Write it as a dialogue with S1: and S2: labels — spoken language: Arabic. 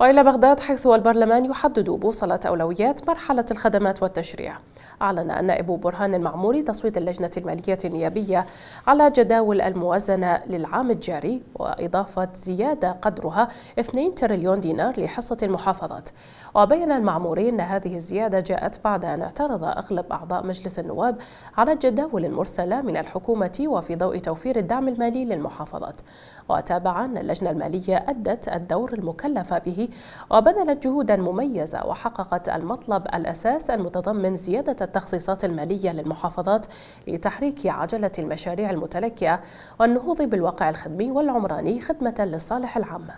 S1: وإلى بغداد حيث البرلمان يحدد بوصلة أولويات مرحلة الخدمات والتشريع أعلن النائب برهان المعموري تصويت اللجنة المالية النيابية على جداول الموازنة للعام الجاري وإضافة زيادة قدرها 2 تريليون دينار لحصة المحافظات وبين المعموري أن هذه الزيادة جاءت بعد أن اعترض أغلب أعضاء مجلس النواب على الجداول المرسلة من الحكومة وفي ضوء توفير الدعم المالي للمحافظات وتابع أن اللجنة المالية أدت الدور المكلفة به وبذلت جهودا مميزة وحققت المطلب الأساس المتضمن زيادة التخصيصات المالية للمحافظات لتحريك عجلة المشاريع المتلكئة والنهوض بالواقع الخدمي والعمراني خدمة للصالح العام